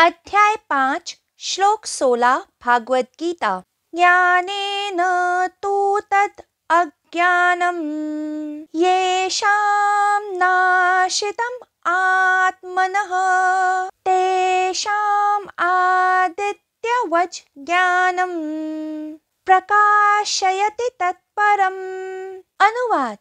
अध्याय पांच श्लोक सोलह भागवत गीता ज्ञानेन तो तत् अज्ञानम येषां नाशितम् आत्मनः तेषाम् आदित्यवज् ज्ञानम् प्रकाशयति तत्परम् अनुवाद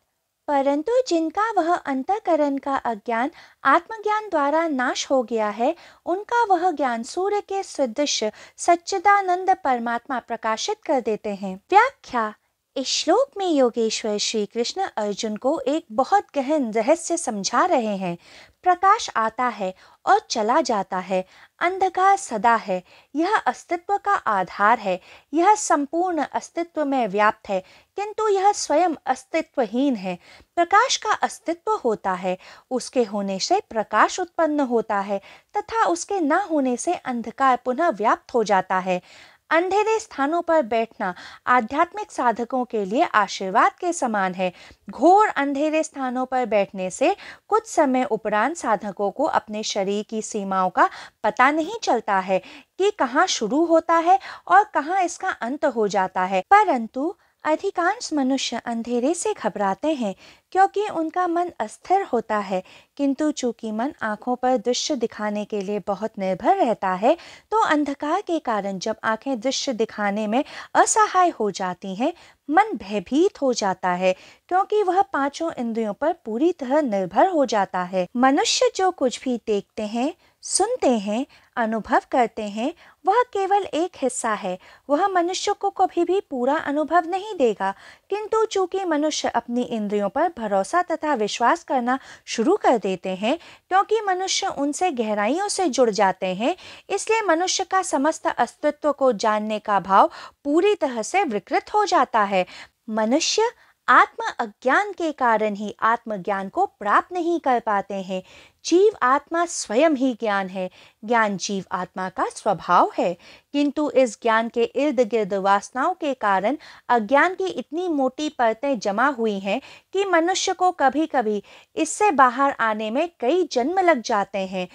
परंतु जिनका वह अंतकरण का अज्ञान आत्मज्ञान द्वारा नाश हो गया है उनका वह ज्ञान सूर्य के सदृश सच्चिदानंद परमात्मा प्रकाशित कर देते हैं व्याख्या इस श्लोक में योगेश्वर श्री कृष्ण अर्जुन को एक बहुत गहन रहस्य समझा रहे हैं प्रकाश आता है और चला जाता है अंधकार सदा है यह अस्तित्व का आधार है यह संपूर्ण अस्तित्व में व्याप्त है किंतु यह स्वयं अस्तित्वहीन है प्रकाश का अस्तित्व होता है उसके होने से प्रकाश उत्पन्न होता है तथा उसके न होने से अंधकार पुनः व्याप्त हो जाता है अंधेरे स्थानों पर बैठना आध्यात्मिक साधकों के लिए आशीर्वाद के समान है घोर अंधेरे स्थानों पर बैठने से कुछ समय उपरांत साधकों को अपने शरीर की सीमाओं का पता नहीं चलता है कि कहाँ शुरू होता है और कहाँ इसका अंत हो जाता है परंतु अधिकांश मनुष्य अंधेरे से घबराते हैं क्योंकि उनका मन अस्थिर होता है किंतु चूंकि मन आँखों पर दृश्य दिखाने के लिए बहुत निर्भर रहता है तो अंधकार के कारण जब आँखें दृश्य दिखाने में असहाय हो जाती हैं मन भयभीत हो जाता है क्योंकि वह पांचों इंद्रियों पर पूरी तरह निर्भर हो जाता है मनुष्य जो कुछ भी देखते हैं सुनते हैं अनुभव करते हैं वह केवल एक हिस्सा है वह मनुष्य को कभी भी पूरा अनुभव नहीं देगा किंतु चूंकि मनुष्य अपनी इंद्रियों पर भरोसा तथा विश्वास करना शुरू कर देते हैं क्योंकि मनुष्य उनसे गहराइयों से जुड़ जाते हैं इसलिए मनुष्य का समस्त अस्तित्व को जानने का भाव पूरी तरह से विकृत हो जाता है मनुष्य आत्म अज्ञान के कारण ही आत्मज्ञान को प्राप्त नहीं कर पाते हैं जीव आत्मा स्वयं ही ज्ञान है ज्ञान जीव आत्मा का स्वभाव है किंतु इस ज्ञान के इर्द गिर्द वासनाओं के कारण अज्ञान की इतनी मोटी परतें जमा हुई हैं कि मनुष्य को कभी कभी इससे बाहर आने में कई जन्म लग जाते हैं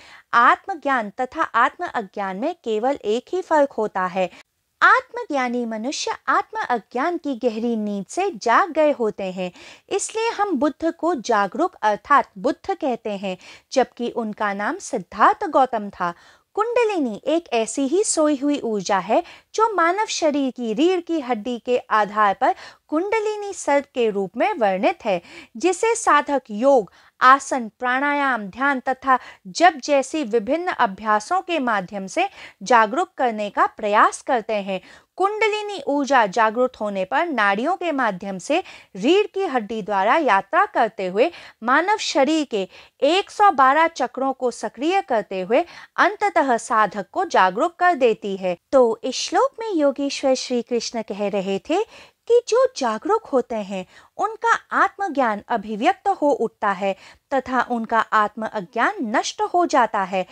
आत्मज्ञान तथा आत्म अज्ञान में केवल एक ही फर्क होता है आत्मज्ञानी मनुष्य आत्म अज्ञान की गहरी नींद से जाग गए होते हैं इसलिए हम बुद्ध को जागरूक अर्थात बुद्ध कहते हैं जबकि उनका नाम सिद्धार्थ गौतम था कुंडलिनी एक ऐसी ही सोई हुई ऊर्जा है जो मानव शरीर की रीढ़ की हड्डी के आधार पर कुंडलिनी सर्प के रूप में वर्णित है जिसे साधक योग आसन प्राणायाम ध्यान तथा जप जैसी विभिन्न अभ्यासों के माध्यम से जागरूक करने का प्रयास करते हैं कुंडलिनी ऊर्जा जागृत होने पर नाड़ियों के माध्यम से रीढ़ की हड्डी द्वारा यात्रा करते हुए मानव शरीर के 112 चक्रों को सक्रिय करते हुए अंततः साधक को जागरूक कर देती है तो इस श्लोक में योगेश्वर श्री कृष्ण कह रहे थे कि जो जागरूक होते हैं उनका आत्मज्ञान अभिव्यक्त हो उठता है तथा उनका आत्म अज्ञान नष्ट हो जाता है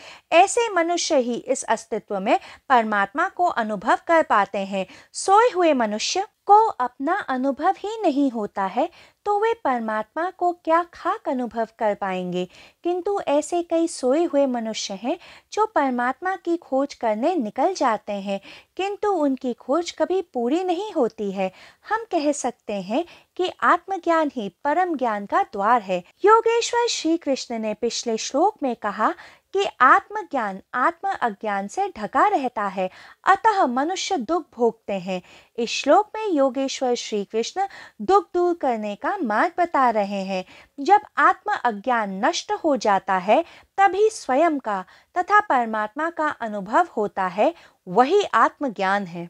ऐसे मनुष्य ही इस अस्तित्व में परमात्मा को अनुभव कर पाते हैं सोए हुए मनुष्य को अपना अनुभव ही नहीं होता है तो वे परमात्मा को क्या खाक अनुभव कर पाएंगे किंतु ऐसे कई सोए हुए मनुष्य हैं जो परमात्मा की खोज करने निकल जाते हैं किंतु उनकी खोज कभी पूरी नहीं होती है हम कह सकते हैं कि आत्मज्ञान ही परम ज्ञान का द्वार है योगेश्वर श्री कृष्ण ने पिछले श्लोक में कहा कि आत्मज्ञान आत्म अज्ञान से ढका रहता है अतः मनुष्य दुख भोगते हैं इस श्लोक में योगेश्वर श्री कृष्ण दुख दूर करने का मार्ग बता रहे हैं जब आत्म अज्ञान नष्ट हो जाता है तभी स्वयं का तथा परमात्मा का अनुभव होता है वही आत्मज्ञान है